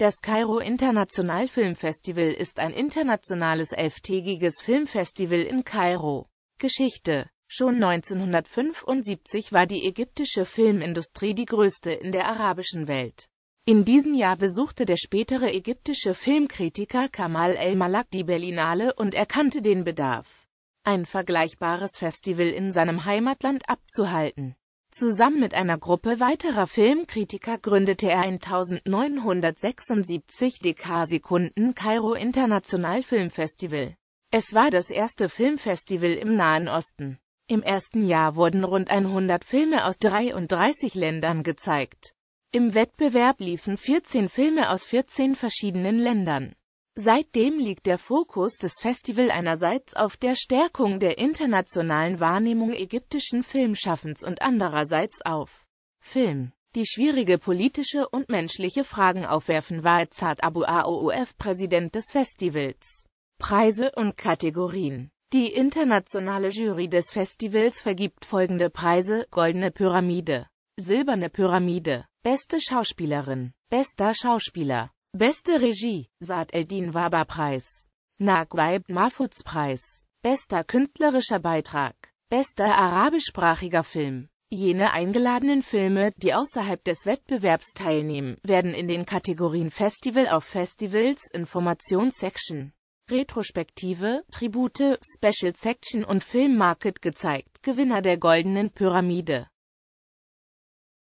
Das Kairo International Film Festival ist ein internationales elftägiges Filmfestival in Kairo. Geschichte Schon 1975 war die ägyptische Filmindustrie die größte in der arabischen Welt. In diesem Jahr besuchte der spätere ägyptische Filmkritiker Kamal El-Malak die Berlinale und erkannte den Bedarf, ein vergleichbares Festival in seinem Heimatland abzuhalten. Zusammen mit einer Gruppe weiterer Filmkritiker gründete er 1976 Dekasekunden Kairo International Film Festival. Es war das erste Filmfestival im Nahen Osten. Im ersten Jahr wurden rund 100 Filme aus 33 Ländern gezeigt. Im Wettbewerb liefen 14 Filme aus 14 verschiedenen Ländern. Seitdem liegt der Fokus des Festival einerseits auf der Stärkung der internationalen Wahrnehmung ägyptischen Filmschaffens und andererseits auf Film, die schwierige politische und menschliche Fragen aufwerfen, war Ezad Abu Aouf Präsident des Festivals. Preise und Kategorien Die internationale Jury des Festivals vergibt folgende Preise Goldene Pyramide, Silberne Pyramide, Beste Schauspielerin, Bester Schauspieler Beste Regie, Saad Eldin Waber-Preis, Nagweib Mahfouz-Preis, Bester künstlerischer Beitrag, Bester arabischsprachiger Film. Jene eingeladenen Filme, die außerhalb des Wettbewerbs teilnehmen, werden in den Kategorien Festival auf Festivals, Informationssection, Retrospektive, Tribute, Special Section und Film Market gezeigt. Gewinner der Goldenen Pyramide